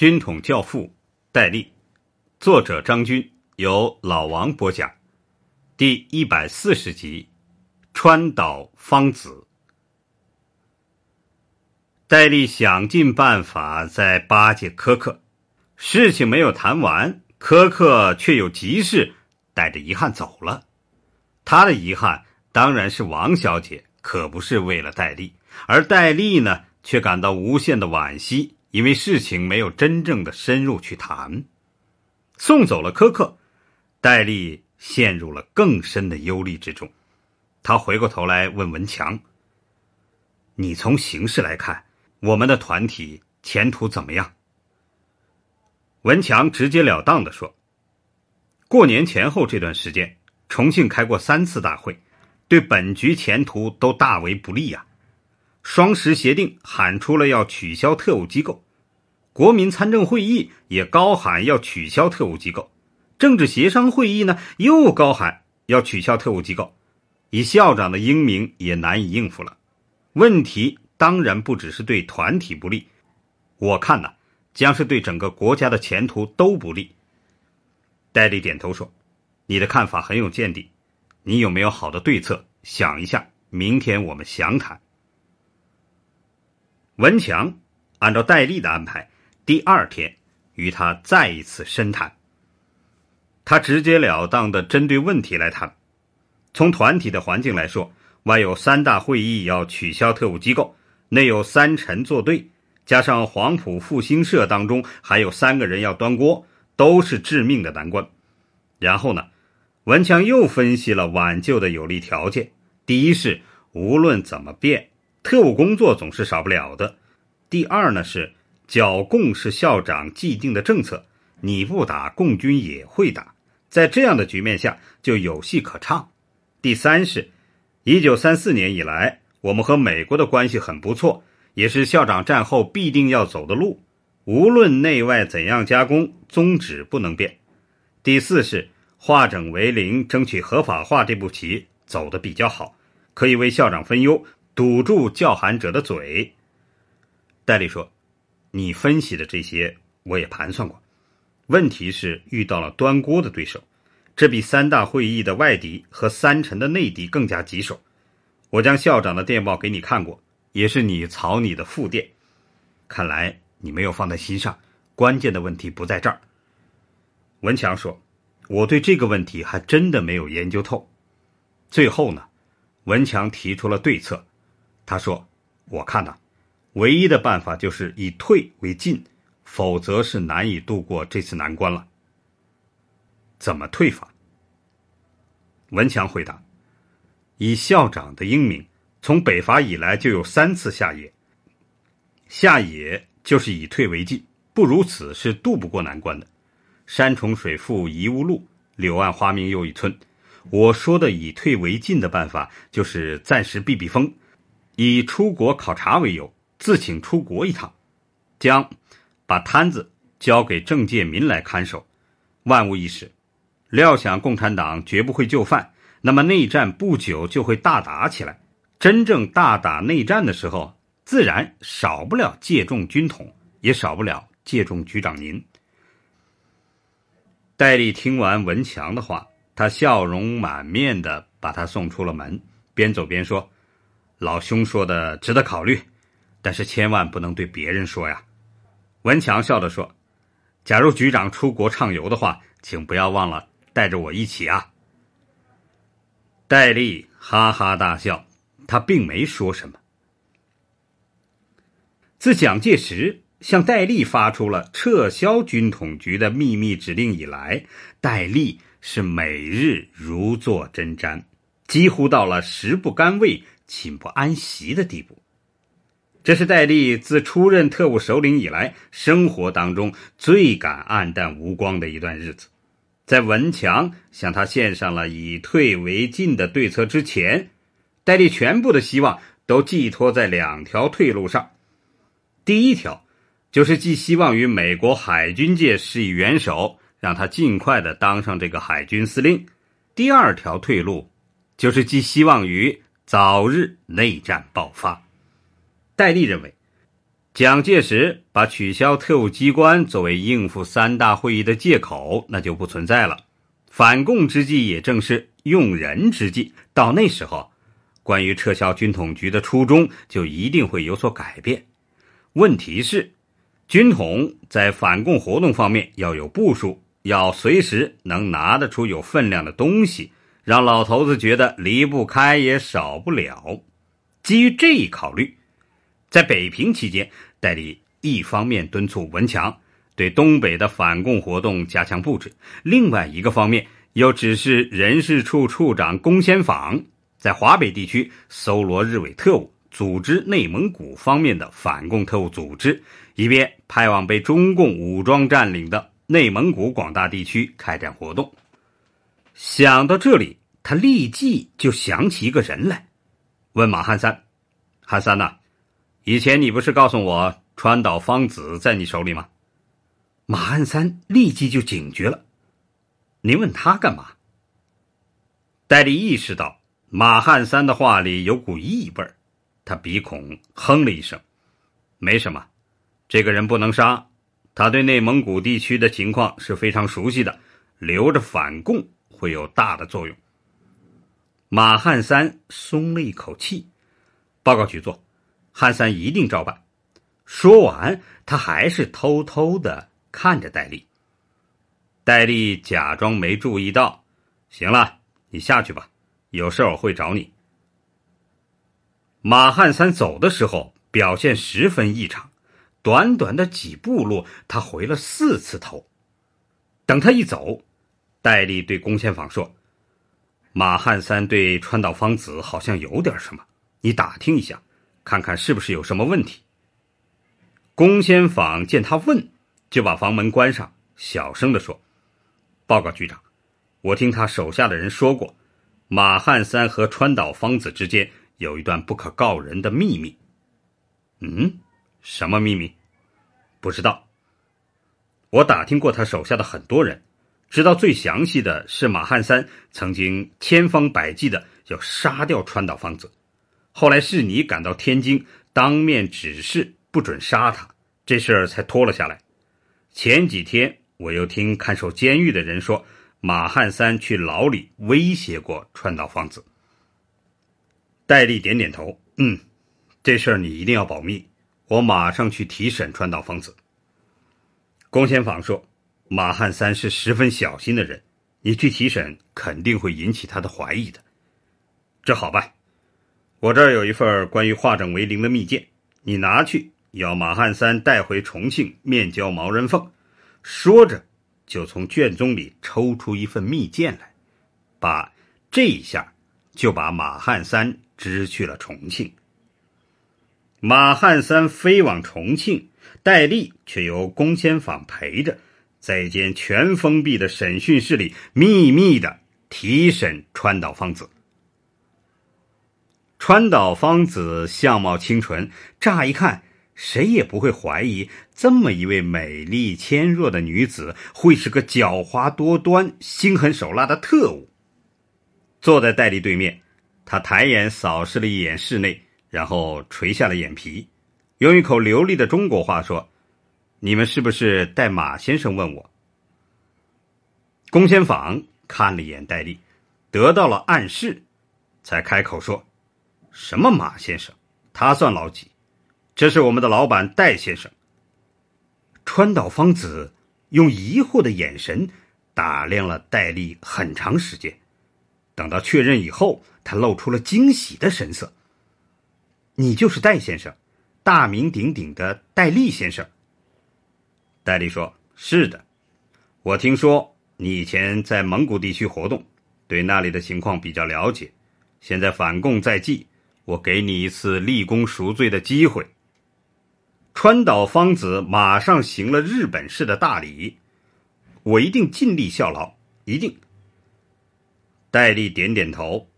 军统教父戴笠，作者张军，由老王播讲，第一百四十集，川岛芳子。戴笠想尽办法在巴结柯克，事情没有谈完，柯克却有急事，带着遗憾走了。他的遗憾当然是王小姐，可不是为了戴笠。而戴笠呢，却感到无限的惋惜。因为事情没有真正的深入去谈，送走了柯克，戴笠陷入了更深的忧虑之中。他回过头来问文强：“你从形势来看，我们的团体前途怎么样？”文强直截了当的说：“过年前后这段时间，重庆开过三次大会，对本局前途都大为不利呀。”双十协定喊出了要取消特务机构，国民参政会议也高喊要取消特务机构，政治协商会议呢又高喊要取消特务机构，以校长的英明也难以应付了。问题当然不只是对团体不利，我看呐，将是对整个国家的前途都不利。戴笠点头说：“你的看法很有见地，你有没有好的对策？想一下，明天我们详谈。”文强按照戴笠的安排，第二天与他再一次深谈。他直截了当的针对问题来谈，从团体的环境来说，外有三大会议要取消特务机构，内有三陈作对，加上黄埔复兴社当中还有三个人要端锅，都是致命的难关。然后呢，文强又分析了挽救的有利条件：第一是无论怎么变。特务工作总是少不了的。第二呢是剿共是校长既定的政策，你不打共军也会打，在这样的局面下就有戏可唱。第三是，一九三四年以来，我们和美国的关系很不错，也是校长战后必定要走的路。无论内外怎样加工，宗旨不能变。第四是化整为零，争取合法化这步棋走得比较好，可以为校长分忧。堵住叫喊者的嘴。戴笠说：“你分析的这些我也盘算过，问题是遇到了端锅的对手，这比三大会议的外敌和三陈的内敌更加棘手。我将校长的电报给你看过，也是你草拟的副电，看来你没有放在心上。关键的问题不在这儿。”文强说：“我对这个问题还真的没有研究透。”最后呢，文强提出了对策。他说：“我看呐，唯一的办法就是以退为进，否则是难以度过这次难关了。怎么退法？”文强回答：“以校长的英明，从北伐以来就有三次下野，下野就是以退为进，不如此是渡不过难关的。山重水复疑无路，柳暗花明又一村。我说的以退为进的办法，就是暂时避避风。”以出国考察为由，自请出国一趟，将把摊子交给郑介民来看守，万无一失。料想共产党绝不会就范，那么内战不久就会大打起来。真正大打内战的时候，自然少不了借重军统，也少不了借重局长您。戴笠听完文强的话，他笑容满面的把他送出了门，边走边说。老兄说的值得考虑，但是千万不能对别人说呀。文强笑着说：“假如局长出国畅游的话，请不要忘了带着我一起啊。”戴笠哈哈大笑，他并没说什么。自蒋介石向戴笠发出了撤销军统局的秘密指令以来，戴笠是每日如坐针毡，几乎到了食不甘味。寝不安席的地步，这是戴笠自出任特务首领以来，生活当中最感暗淡无光的一段日子。在文强向他献上了以退为进的对策之前，戴笠全部的希望都寄托在两条退路上：第一条，就是寄希望于美国海军界施以援手，让他尽快的当上这个海军司令；第二条退路，就是寄希望于。早日内战爆发，戴笠认为，蒋介石把取消特务机关作为应付三大会议的借口，那就不存在了。反共之计也正是用人之计，到那时候，关于撤销军统局的初衷就一定会有所改变。问题是，军统在反共活动方面要有部署，要随时能拿得出有分量的东西。让老头子觉得离不开也少不了。基于这一考虑，在北平期间，戴笠一方面敦促文强对东北的反共活动加强布置，另外一个方面又指示人事处处长龚先访在华北地区搜罗日伪特务，组织内蒙古方面的反共特务组织，以便派往被中共武装占领的内蒙古广大地区开展活动。想到这里，他立即就想起一个人来，问马汉三：“汉三呐，以前你不是告诉我川岛芳子在你手里吗？”马汉三立即就警觉了：“您问他干嘛？”戴笠意识到马汉三的话里有股异味他鼻孔哼了一声：“没什么，这个人不能杀，他对内蒙古地区的情况是非常熟悉的，留着反共。”会有大的作用。马汉三松了一口气，报告局座，汉三一定照办。说完，他还是偷偷的看着戴笠。戴笠假装没注意到，行了，你下去吧，有事我会找你。马汉三走的时候表现十分异常，短短的几步路，他回了四次头。等他一走。戴笠对龚先访说：“马汉三对川岛芳子好像有点什么，你打听一下，看看是不是有什么问题。”龚先访见他问，就把房门关上，小声的说：“报告局长，我听他手下的人说过，马汉三和川岛芳子之间有一段不可告人的秘密。”“嗯，什么秘密？”“不知道，我打听过他手下的很多人。”知道最详细的是马汉三，曾经千方百计的要杀掉川岛芳子，后来是你赶到天津当面指示不准杀他，这事儿才拖了下来。前几天我又听看守监狱的人说，马汉三去牢里威胁过川岛芳子。戴笠点点头，嗯，这事儿你一定要保密，我马上去提审川岛芳子。龚先访说。马汉三是十分小心的人，你去提审肯定会引起他的怀疑的。这好办，我这儿有一份关于化整为零的密件，你拿去，要马汉三带回重庆面交毛人凤。说着，就从卷宗里抽出一份密件来，把这一下就把马汉三支去了重庆。马汉三飞往重庆，戴笠却由龚千舫陪着。在一间全封闭的审讯室里，秘密的提审川岛芳子。川岛芳子相貌清纯，乍一看谁也不会怀疑，这么一位美丽纤弱的女子会是个狡猾多端、心狠手辣的特务。坐在戴笠对面，他抬眼扫视了一眼室内，然后垂下了眼皮，用一口流利的中国话说。你们是不是代马先生？问我，龚先坊看了一眼戴笠，得到了暗示，才开口说：“什么马先生？他算老几？”这是我们的老板戴先生。川岛芳子用疑惑的眼神打量了戴笠很长时间，等到确认以后，他露出了惊喜的神色：“你就是戴先生，大名鼎鼎的戴笠先生。”戴笠说：“是的，我听说你以前在蒙古地区活动，对那里的情况比较了解。现在反共在即，我给你一次立功赎罪的机会。”川岛芳子马上行了日本式的大礼：“我一定尽力效劳，一定。”戴笠点点头：“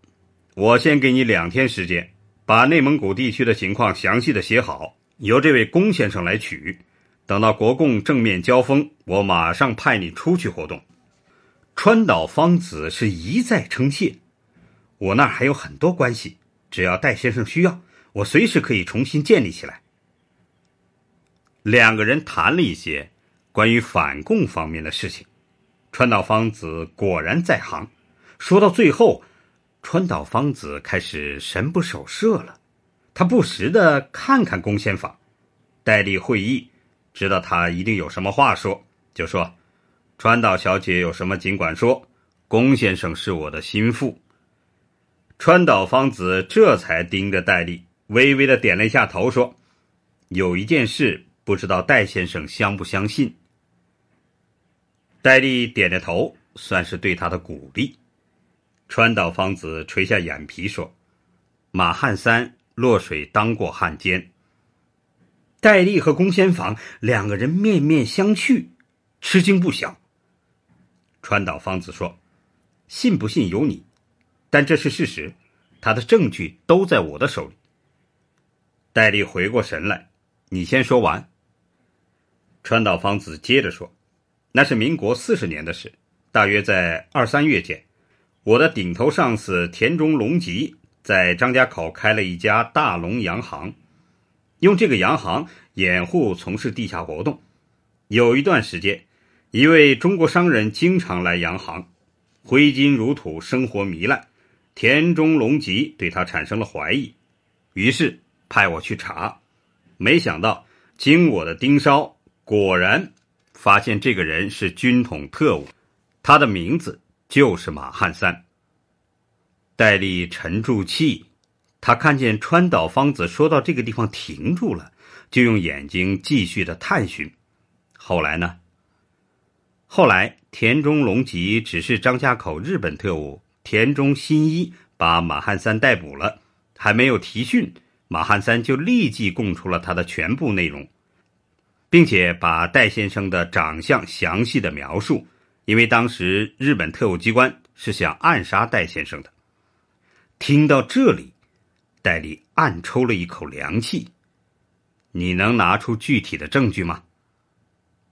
我先给你两天时间，把内蒙古地区的情况详细的写好，由这位龚先生来取。”等到国共正面交锋，我马上派你出去活动。川岛芳子是一再称谢，我那儿还有很多关系，只要戴先生需要，我随时可以重新建立起来。两个人谈了一些关于反共方面的事情。川岛芳子果然在行，说到最后，川岛芳子开始神不守舍了，他不时的看看宫宪法，戴笠会议。知道他一定有什么话说，就说：“川岛小姐有什么尽管说，龚先生是我的心腹。”川岛芳子这才盯着戴笠，微微的点了一下头，说：“有一件事，不知道戴先生相不相信。”戴笠点着头，算是对他的鼓励。川岛芳子垂下眼皮说：“马汉三落水当过汉奸。”戴笠和龚仙舫两个人面面相觑，吃惊不小。川岛芳子说：“信不信由你，但这是事实，他的证据都在我的手里。”戴笠回过神来：“你先说完。”川岛芳子接着说：“那是民国四十年的事，大约在二三月间，我的顶头上司田中隆吉在张家口开了一家大龙洋行。”用这个洋行掩护从事地下活动，有一段时间，一位中国商人经常来洋行，挥金如土，生活糜烂。田中隆吉对他产生了怀疑，于是派我去查，没想到经我的盯梢，果然发现这个人是军统特务，他的名字就是马汉三。戴笠沉住气。他看见川岛芳子说到这个地方停住了，就用眼睛继续的探寻。后来呢？后来田中隆吉指示张家口日本特务田中新一把马汉三逮捕了，还没有提讯，马汉三就立即供出了他的全部内容，并且把戴先生的长相详细的描述。因为当时日本特务机关是想暗杀戴先生的。听到这里。代理暗抽了一口凉气，你能拿出具体的证据吗？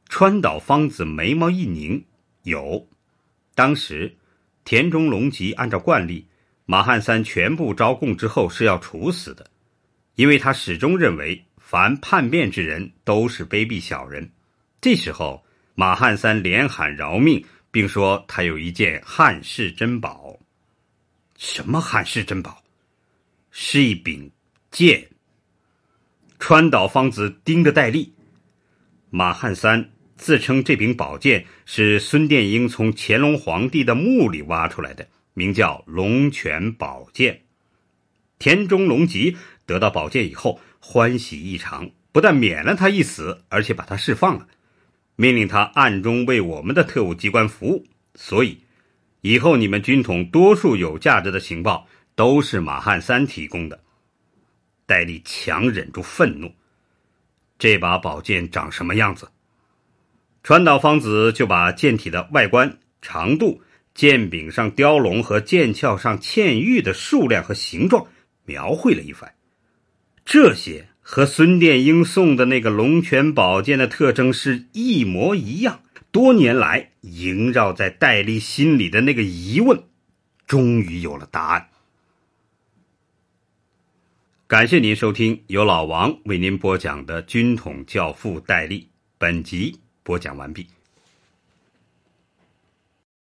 川岛芳子眉毛一拧，有。当时，田中隆吉按照惯例，马汉三全部招供之后是要处死的，因为他始终认为凡叛变之人都是卑鄙小人。这时候，马汉三连喊饶命，并说他有一件汉室珍宝。什么汉室珍宝？是一柄剑。川岛芳子盯着戴笠，马汉三自称这柄宝剑是孙殿英从乾隆皇帝的墓里挖出来的，名叫龙泉宝剑。田中隆吉得到宝剑以后，欢喜异常，不但免了他一死，而且把他释放了，命令他暗中为我们的特务机关服务。所以，以后你们军统多数有价值的情报。都是马汉三提供的。戴笠强忍住愤怒，这把宝剑长什么样子？川岛芳子就把剑体的外观、长度、剑柄上雕龙和剑鞘上嵌玉的数量和形状描绘了一番。这些和孙殿英送的那个龙泉宝剑的特征是一模一样。多年来萦绕在戴笠心里的那个疑问，终于有了答案。感谢您收听由老王为您播讲的《军统教父戴笠》，本集播讲完毕。